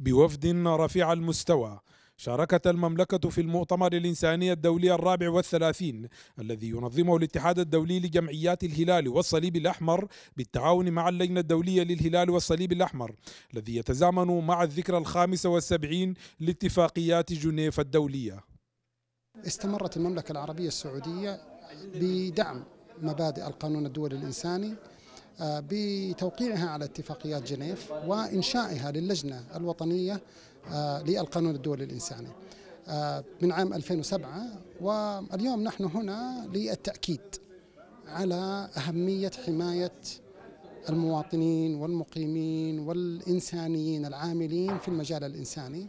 بوفد رفيع المستوى شاركت المملكة في المؤتمر الإنساني الدولي الرابع والثلاثين الذي ينظمه الاتحاد الدولي لجمعيات الهلال والصليب الأحمر بالتعاون مع اللجنة الدولية للهلال والصليب الأحمر الذي يتزامن مع الذكرى الخامسة والسبعين لاتفاقيات جنيف الدولية استمرت المملكة العربية السعودية بدعم مبادئ القانون الدولي الإنساني بتوقيعها على اتفاقيات جنيف وإنشائها للجنة الوطنية آه، للقانون الدولي الإنساني آه، من عام 2007 واليوم نحن هنا للتأكيد على أهمية حماية المواطنين والمقيمين والإنسانيين العاملين في المجال الإنساني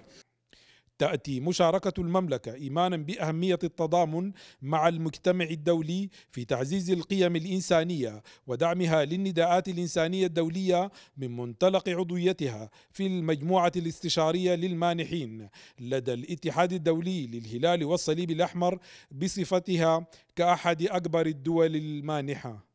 تأتي مشاركة المملكة إيمانا بأهمية التضامن مع المجتمع الدولي في تعزيز القيم الإنسانية ودعمها للنداءات الإنسانية الدولية من منطلق عضويتها في المجموعة الاستشارية للمانحين لدى الاتحاد الدولي للهلال والصليب الأحمر بصفتها كأحد أكبر الدول المانحة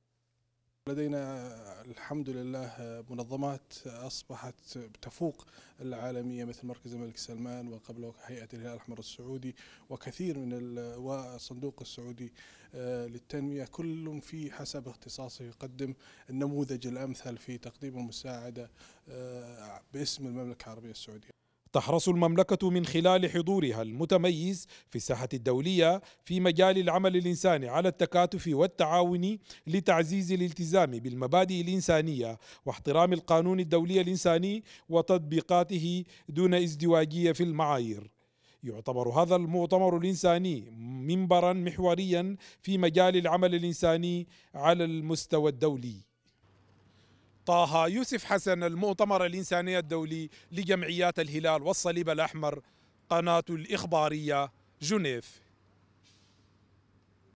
لدينا الحمد لله منظمات أصبحت تفوق العالمية مثل مركز الملك سلمان وقبله هيئة الهلال الأحمر السعودي وكثير من والصندوق السعودي آه، للتنمية كل في حسب اختصاصه يقدم النموذج الأمثل في تقديم المساعدة آه، باسم المملكة العربية السعودية تحرص المملكة من خلال حضورها المتميز في الساحة الدولية في مجال العمل الإنساني على التكاتف والتعاون لتعزيز الالتزام بالمبادئ الإنسانية واحترام القانون الدولي الإنساني وتطبيقاته دون ازدواجية في المعايير يعتبر هذا المؤتمر الإنساني منبرا محوريا في مجال العمل الإنساني على المستوى الدولي طه يوسف حسن المؤتمر الإنساني الدولي لجمعيات الهلال والصليب الأحمر قناة الإخبارية جنيف